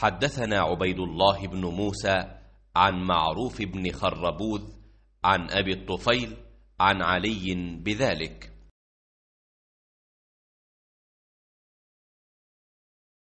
حدثنا عبيد الله بن موسى عن معروف بن خربوذ عن أبي الطفيل عن علي بذلك